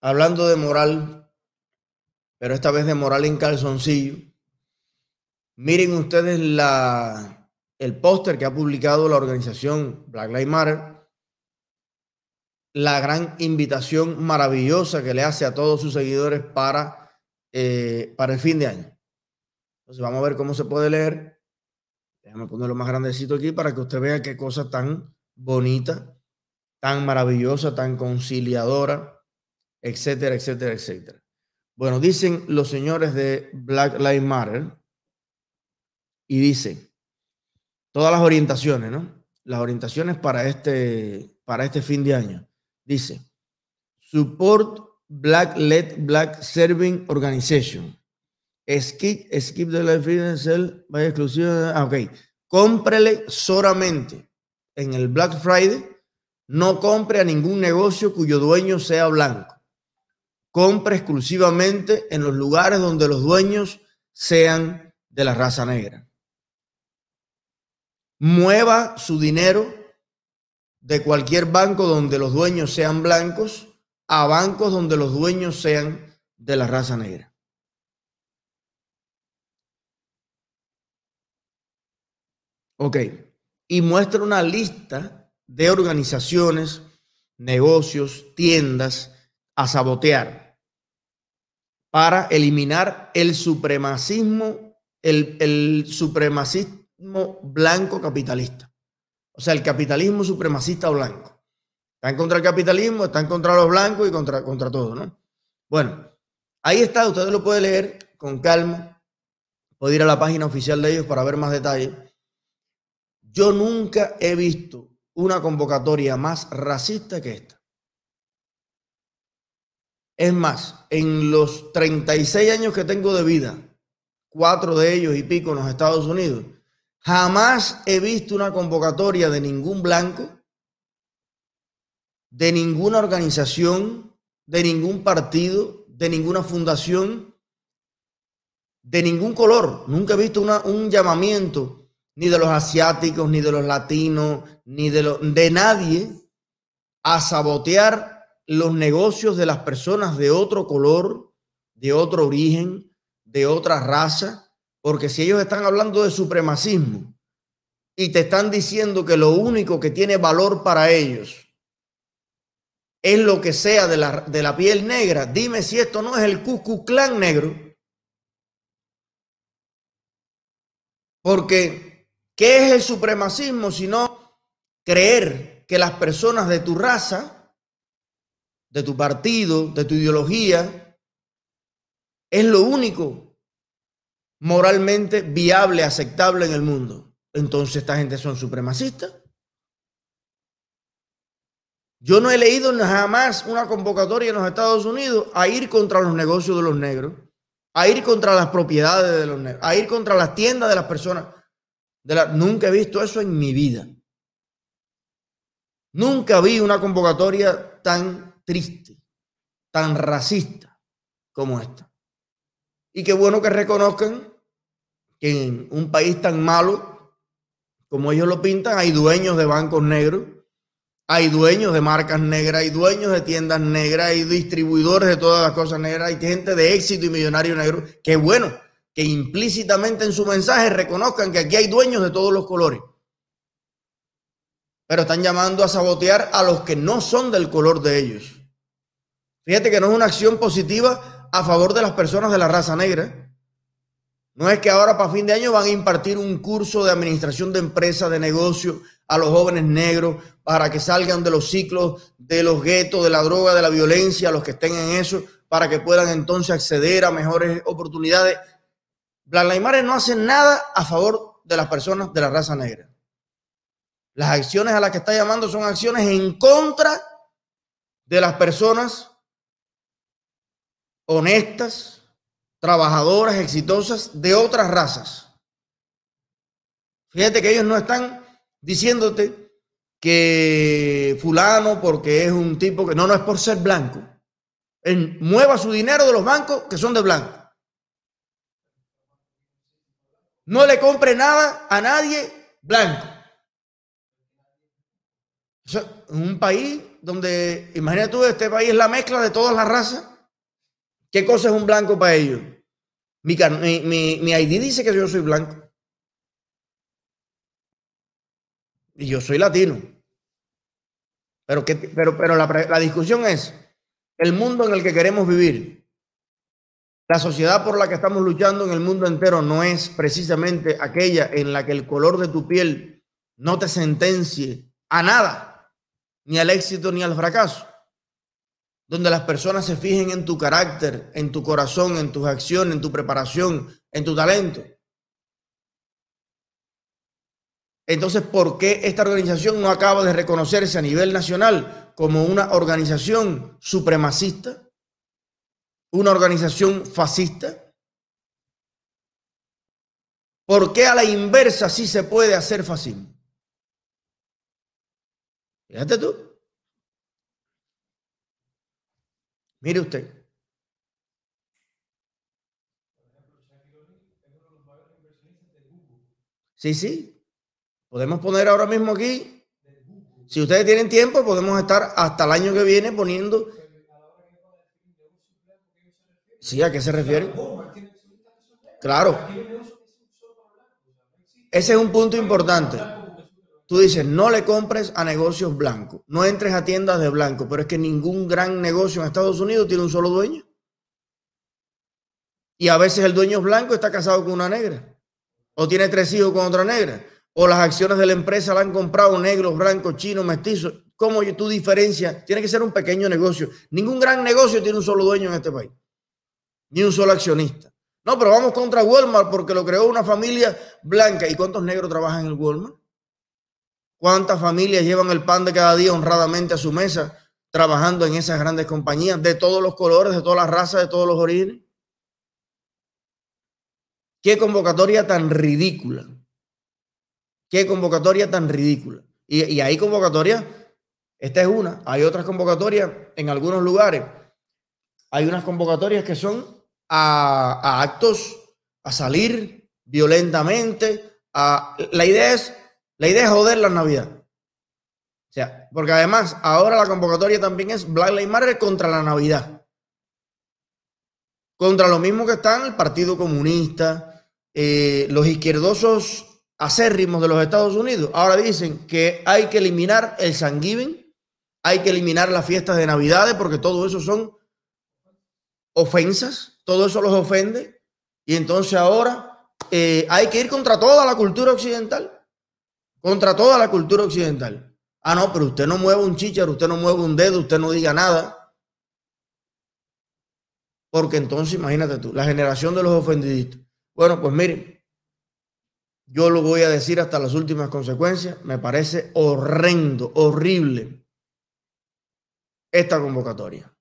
hablando de moral, pero esta vez de moral en calzoncillo. Miren ustedes la, el póster que ha publicado la organización Black Lives Matter, la gran invitación maravillosa que le hace a todos sus seguidores para, eh, para el fin de año. Entonces vamos a ver cómo se puede leer. Déjame ponerlo más grandecito aquí para que usted vea qué cosa tan bonita, tan maravillosa, tan conciliadora etcétera, etcétera, etcétera. Bueno, dicen los señores de Black Lives Matter y dicen todas las orientaciones, ¿no? Las orientaciones para este, para este fin de año. Dice, support Black Led Black Serving Organization. Skip, skip de la Cell, vaya exclusiva. Ah, ok. Cómprele solamente en el Black Friday. No compre a ningún negocio cuyo dueño sea blanco compra exclusivamente en los lugares donde los dueños sean de la raza negra. Mueva su dinero de cualquier banco donde los dueños sean blancos a bancos donde los dueños sean de la raza negra. Ok. Y muestra una lista de organizaciones, negocios, tiendas a sabotear para eliminar el supremacismo, el, supremacismo blanco capitalista. O sea, el capitalismo supremacista blanco. Están contra el capitalismo, están contra los blancos y contra, contra todo, ¿no? Bueno, ahí está, usted lo puede leer con calma. Puede ir a la página oficial de ellos para ver más detalles. Yo nunca he visto una convocatoria más racista que esta. Es más, en los 36 años que tengo de vida, cuatro de ellos y pico en los Estados Unidos, jamás he visto una convocatoria de ningún blanco, de ninguna organización, de ningún partido, de ninguna fundación, de ningún color. Nunca he visto un llamamiento ni de los asiáticos, ni de los latinos, ni de, de nadie a sabotear los negocios de las personas de otro color, de otro origen, de otra raza, porque si ellos están hablando de supremacismo y te están diciendo que lo único que tiene valor para ellos es lo que sea de la, piel negra, dime si esto no es el Cucu Clan negro. Porque, ¿qué es el supremacismo sino creer que las personas de tu raza de tu partido, de tu ideología, es lo único moralmente viable, aceptable en el mundo. Entonces esta gente son supremacistas. Yo no he leído jamás una convocatoria en los Estados Unidos a ir contra los negocios de los negros, a ir contra las propiedades de los negros, a ir contra las tiendas de las personas. De Nunca he visto eso en mi vida. Nunca vi una convocatoria tan triste, tan racista como esta. Y qué bueno que reconozcan que en un país tan malo como ellos lo pintan, hay dueños de bancos negros, hay dueños de marcas negras, hay dueños de tiendas negras, hay distribuidores de todas las cosas negras, hay gente de éxito y millonario negro. Qué bueno que implícitamente en su mensaje reconozcan que aquí hay dueños de todos los colores. Pero están llamando a sabotear a los que no son del color de ellos. Fíjate que no es una acción positiva a favor de las personas de la raza negra. No es que ahora para fin de año van a impartir un curso de administración de empresas, de negocio a los jóvenes negros para que salgan de los ciclos de los guetos, de la droga, de la violencia, los que estén en eso, para que puedan entonces acceder a mejores oportunidades. Blanlaimares no hace nada a favor de las personas de la raza negra. Las acciones a las que está llamando son acciones en contra de las personas honestas, trabajadoras, exitosas de otras razas. Fíjate que ellos no están diciéndote que fulano porque es un tipo que no, no es por ser blanco. en mueva su dinero de los bancos que son de blanco. No le compre nada a nadie blanco. un país donde, imagínate tú, este país es la mezcla de todas las razas ¿Qué cosa es un blanco para ellos? Mi, mi, mi ID dice que yo soy blanco. Y yo soy latino. Pero, que, pero, pero la discusión es el mundo en el que queremos vivir. La sociedad por la que estamos luchando en el mundo entero no es precisamente aquella en la que el color de tu piel no te sentencie a nada, ni al éxito ni al fracaso donde las personas se fijen en tu carácter, en tu corazón, en tus acciones, en tu preparación, en tu talento. Entonces, ¿por qué esta organización no acaba de reconocerse a nivel nacional como una organización supremacista? ¿Una organización fascista? ¿Por qué a la inversa sí se puede hacer fascismo? Fíjate tú. Mire usted. Sí, sí. Podemos poner ahora mismo aquí. Si ustedes tienen tiempo, podemos estar hasta el año que viene poniendo. Sí, ¿a qué se refiere? Claro. Ese es un punto importante tú dices, no le compres a negocios blancos, no entres a tiendas de blanco, pero es que ningún gran negocio en Estados Unidos tiene un solo dueño. Y a veces el dueño blanco, está casado con una negra, o tiene tres hijos con otra negra, o las acciones de la empresa la han comprado negros, blancos, chinos, mestizos. ¿Cómo tú diferencias? Tiene que ser un pequeño negocio. Ningún gran negocio tiene un solo dueño en este país, ni un solo accionista. No, pero vamos contra Walmart porque lo creó una familia blanca. ¿Y cuántos negros trabajan en el Walmart? ¿Cuántas familias llevan el pan de cada día honradamente a su mesa, trabajando en esas grandes compañías, de todos los colores, de todas las razas, de todos los orígenes? Qué convocatoria tan ridícula. Qué convocatoria tan ridícula. Y, hay convocatorias, esta es una, hay otras convocatorias en algunos lugares. Hay unas convocatorias que son a, a actos, a salir violentamente. A, la idea es la idea es joder la Navidad. O sea, porque además ahora la convocatoria también es Black Lives Matter contra la Navidad. Contra lo mismo que están el Partido Comunista, eh, los izquierdosos acérrimos de los Estados Unidos. Ahora dicen que hay que eliminar el Thanksgiving, hay que eliminar las fiestas de Navidades, porque todo eso son ofensas, todo eso los ofende. Y entonces ahora eh, hay que ir contra toda la cultura occidental contra toda la cultura occidental. Ah, no, pero usted no mueve un chichar, usted no mueve un dedo, usted no diga nada. Porque entonces, imagínate tú, la generación de los ofendiditos. Bueno, pues miren, yo lo voy a decir hasta las últimas consecuencias. Me parece horrendo, horrible esta convocatoria.